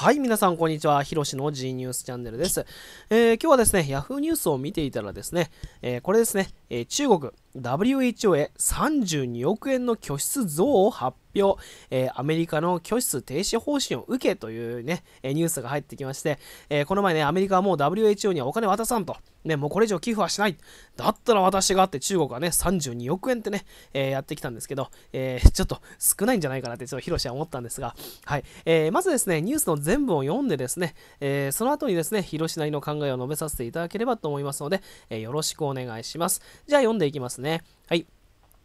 はい、皆さん、こんにちは。ひろしの G ニュースチャンネルです。えー、今日はですね、Yahoo ニュースを見ていたらですね、えー、これですね、えー、中国 WHO へ32億円の拠出増を発表、えー、アメリカの拠出停止方針を受けというね、ニュースが入ってきまして、えー、この前ね、アメリカはもう WHO にはお金渡さんと、ね、もうこれ以上寄付はしない、だったら私がって中国はね、32億円ってね、えやってきたんですけど、えちょっと少ないんじゃないかなって、ちょっとヒロシは思ったんですが、はい、えまずですね、ニュースの全部を読んでですね、えその後にですね、ヒロシなりの考えを述べさせていただければと思いますので、えよろしくお願いします。じゃあ読んでいきますね。はい。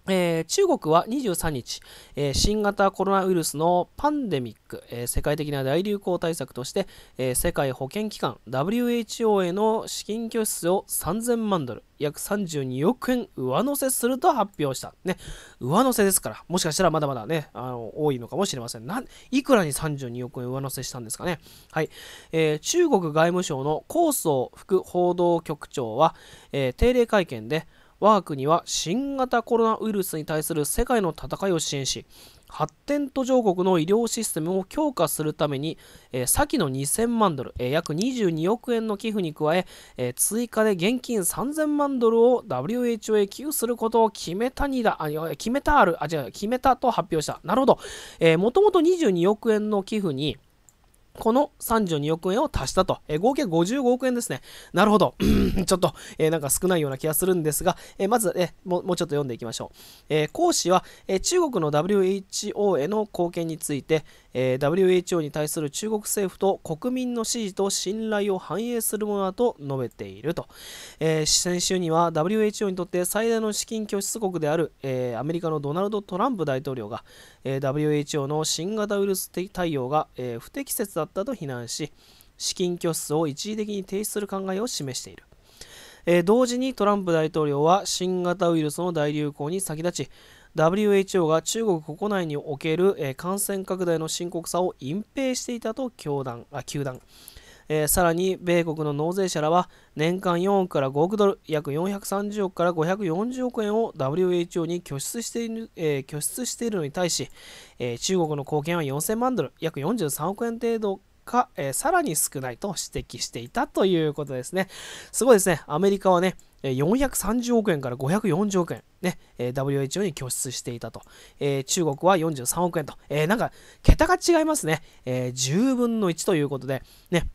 えー、中国は23日、えー、新型コロナウイルスのパンデミック、えー、世界的な大流行対策として、え世界保健機関 WHO への資金拠出を3000万ドル、約32億円上乗せすると発表した。ね、上乗せですから、もしかしたらまだまだね、あの多いのかもしれません。ないくらに32億円上乗せしたんですかね。はい。え中国外務省の高層副報道局長は、え定例会見で、我が国は新型コロナウイルスに対する世界の戦いを支援し発展途上国の医療システムを強化するために、えー、先の2000万ドル、えー、約22億円の寄付に加ええー、追加で現金3000万ドルを WHO へ寄付することを決めたにだあ決めたあるあ違う決めたと発表したなるほどもともと22億円の寄付にこの32億円を足したと、えー、合計55億円ですね。なるほど。ちょっと、えー、なんか少ないような気がするんですが、えー、まず、えももうちょっと読んでいきましょう。え講師は、え中国の WHO への貢献について、えー、WHO に対する中国政府と国民の支持と信頼を反映するものだと述べていると、えー、先週には WHO にとって最大の資金拠出国である、えー、アメリカのドナルド・トランプ大統領が、え WHO の新型ウイルス対応が、え不適切だったと非難し資金拠出を一時的に停止する考えを示しているえ同時にトランプ大統領は新型ウイルスの大流行に先立ち WHO が中国国内における、え感染拡大の深刻さを隠蔽していたと教団あ球団、えー、さらに米国の納税者らは年間4億から5億ドル約430億から540億円を WHO に拠出しているえー、え拠出しているのに対し、え中国の貢献は4000万ドル約43億円程度か、えさらに少ないと指摘していたということですねすごいですねアメリカはね430億円から540億円、ね、WHO に拠出していたと、えー、中国は43億円と、えー、なんか桁が違いますね、えー、10分の1ということで、ね、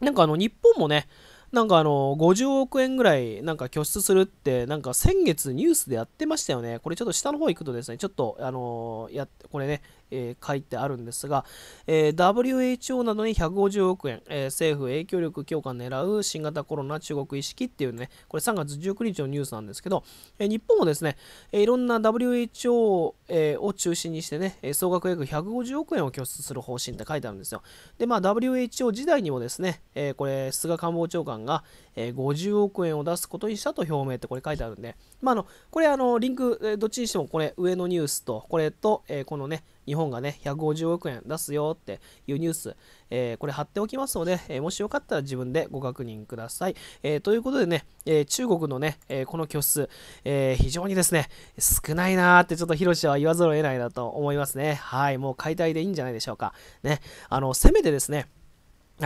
なんかあの日本もね、なんかあの50億円ぐらいなんか拠出するってなんか先月ニュースでやってましたよね。これちょっと下の方行くとですね、ちょっとあのやこれね、えー、書いてあるんですが、えー、WHO などに150億円、えー、政府影響力強化狙う新型コロナ中国意識っていうね、これ3月19日のニュースなんですけど、え日本もですね、えいろんな WHO、えを中心にしてね、総額約150億円を拠出する方針って書いてあるんですよ。で、まあ WHO 時代にもですね、えこれ菅官房長官が、え50億円を出すことにしたと表明ってこれ書いてあるんで、まあ、あのこれあのリンク、えどっちにしてもこれ上のニュースとこれと、えこのね日本がね、150億円出すよっていうニュース、えー、これ貼っておきますので、えー、もしよかったら自分でご確認ください。えー、ということでね、え中国のね、えこの拠出、え非常にですね、少ないなーってちょっと広ロは言わざるを得ないなと思いますね。はい、もう解体でいいんじゃないでしょうか。ね、あの、せめてですね、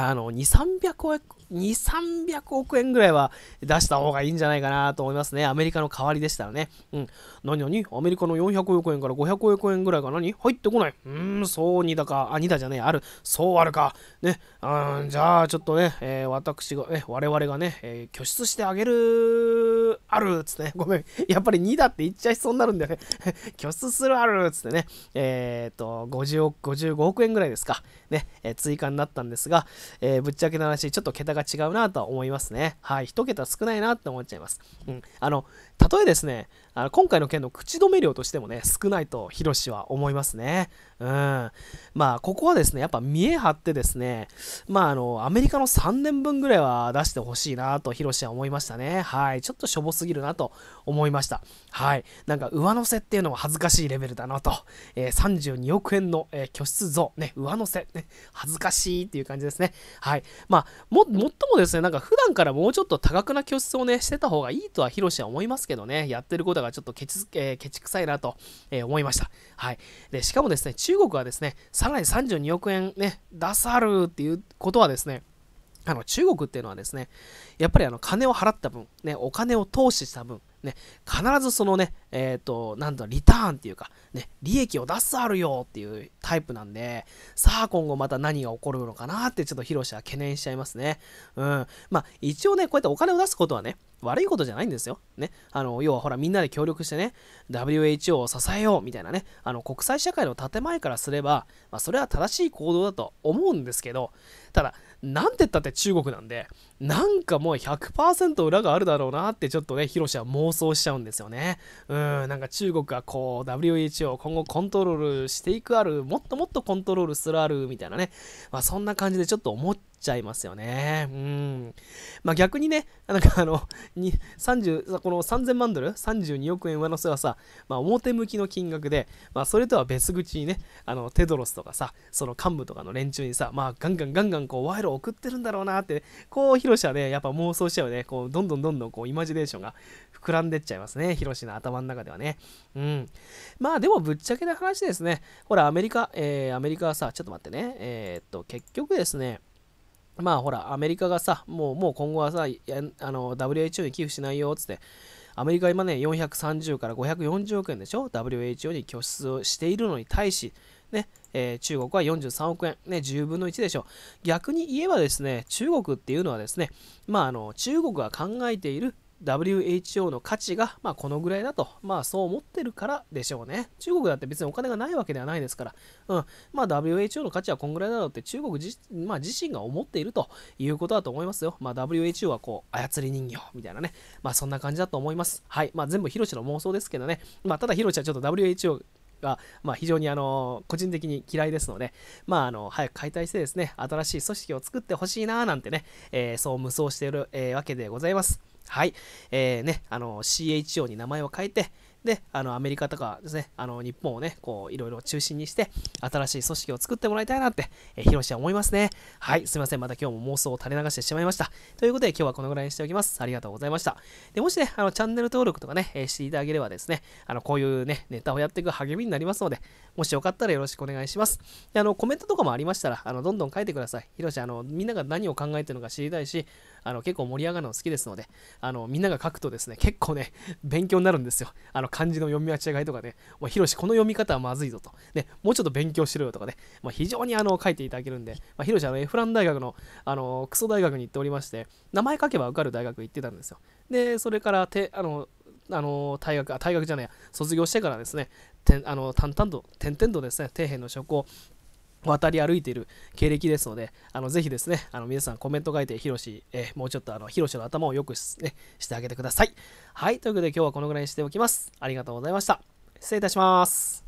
あの、2、300億、2、300億円ぐらいは出した方がいいんじゃないかなと思いますね。アメリカの代わりでしたらね。うん。何何アメリカの400億円から500億円ぐらいが何入ってこない。うーん、そう2だか、あ、2だじゃねえ、ある。そうあるか。ね。うん、じゃあ、ちょっとね、えー、私が、え、我々がね、えー、拠出してあげるあるっつってね、ごめん、やっぱり2だって言っちゃいそうになるんだよね。拠出するあるっつってね、えっ、と、50億、55億円ぐらいですか、ね、えー、追加になったんですが、えー、ぶっちゃけの話、ちょっと桁が違うなとは思いますね。はい、1桁少ないなって思っちゃいます。うん、あの、たとえですね、あの今回の件の口止め料としてもね、少ないとヒロシは思いますね。うん。まあ、ここはですね、やっぱ見え張ってですね、まあ、あの、アメリカの3年分ぐらいは出してほしいなと、ヒロシは思いましたね。はい。ちょっとしょぼすぎるなと思いました。はい。なんか、上乗せっていうのは恥ずかしいレベルだなと。えー、32億円の、えー、拠増、ね、上乗せ、ね、恥ずかしいっていう感じですね。はい。まあ、も、もっともですね、なんか、普段からもうちょっと多額な拠出をね、してた方がいいとは、ヒロシは思いますけどね、やってることがちょっとケチ、えー、ケチ臭いなと、えー、思いました。はい。で、しかもですね、中国はですね、さらに32億円ね、出さるっていうことはですね、あの中国っていうのはですね、やっぱりあの金を払った分、ね、お金を投資した分、ね、必ずそのね、えっ、ー、と、なんだ、リターンっていうか、ね、利益を出すあるよっていうタイプなんで、さあ今後また何が起こるのかなってちょっとヒロシは懸念しちゃいますね。うん。まあ、一応ね、こうやってお金を出すことはね、悪いことじゃないんですよ。ね。あの、要はほら、みんなで協力してね、WHO を支えようみたいなね、あの、国際社会の建前からすれば、まあ、それは正しい行動だと思うんですけど、ただ、なんて言ったって中国なんで、なんかもう100%裏があるだろうなってちょっとね、ヒロシは妄想しちゃうんですよね。うんなんか中国がこう WHO を今後コントロールしていくあるもっともっとコントロールするあるみたいなね、まあ、そんな感じでちょっと思っちゃいますよねうんまあ逆にねなんかあの30この3000万ドル32億円上乗せはさ、まあ、表向きの金額で、まあ、それとは別口にねあのテドロスとかさその幹部とかの連中にさまあガンガンガンガンこう賄賂を送ってるんだろうなって、こう広瀬はねやっぱ妄想しちゃうねこうどんどんどんどんこうイマジネーションが膨らんでっちゃいますね。ヒロシの頭の中ではね。うん。まあでもぶっちゃけな話ですね。ほら、アメリカ、えー、アメリカはさ、ちょっと待ってね。えー、っと、結局ですね、まあほら、アメリカがさ、もうもう今後はさ、あの WHO に寄付しないよ、つって。アメリカ今ね、430から540億円でしょ ?WHO に拠出をしているのに対し、ね、えー、中国は43億円、ね、10分の1でしょ逆に言えばですね、中国っていうのはですね、まあ、あの中国が考えている WHO の価値が、まあ、このぐらいだと、まあ、そう思ってるからでしょうね。中国だって別にお金がないわけではないですから、うん、まあ、WHO の価値はこんぐらいだろうって中国自,、まあ、自身が思っているということだと思いますよ。まあ、WHO はこう、操り人形みたいなね、まあ、そんな感じだと思います。はい。まあ、全部ヒロシの妄想ですけどね、まあ、ただヒロシはちょっと WHO が、まあ、非常にあの個人的に嫌いですので、まあ、あの早く解体してですね新しい組織を作ってほしいななんてね、えー、そう無双している、えー、わけでございます。はい。えー、ね、あの、CHO に名前を変えて、で、あの、アメリカとかですね、あの、日本をね、こう、いろいろ中心にして、新しい組織を作ってもらいたいなって、えー、広は思いますね。はい、すいません。また今日も妄想を垂れ流してしまいました。ということで、今日はこのぐらいにしておきます。ありがとうございました。で、もしね、あの、チャンネル登録とかね、えー、していただければですね、あの、こういうね、ネタをやっていく励みになりますので、もしよかったらよろしくお願いします。で、あの、コメントとかもありましたら、あの、どんどん書いてください。ひろし、あの、みんなが何を考えてるのか知りたいし、あの、結構盛り上がるの好きですので、あの、みんなが書くとですね、結構ね、勉強になるんですよ。あの、漢字の読み間違いとかね、まあ、ヒロシ、この読み方はまずいぞと、ね、もうちょっと勉強しろよとかね、まあ、非常にあの書いていただけるんで、まあ、ヒロシ、あの、エフラン大学の、あの、クソ大学に行っておりまして、名前書けば受かる大学行ってたんですよ。で、それから、て、あの、あの大学、あ、大学じゃない、卒業してからですね、てあの淡々と、点々とですね、底辺の職を渡り歩いている経歴ですので、あのぜひですね、あの皆さんコメント書いて、ヒロシ、えもうちょっとあのヒロシの頭をよくね、してあげてください。はい、ということで今日はこのぐらいにしておきます。ありがとうございました。失礼いたします。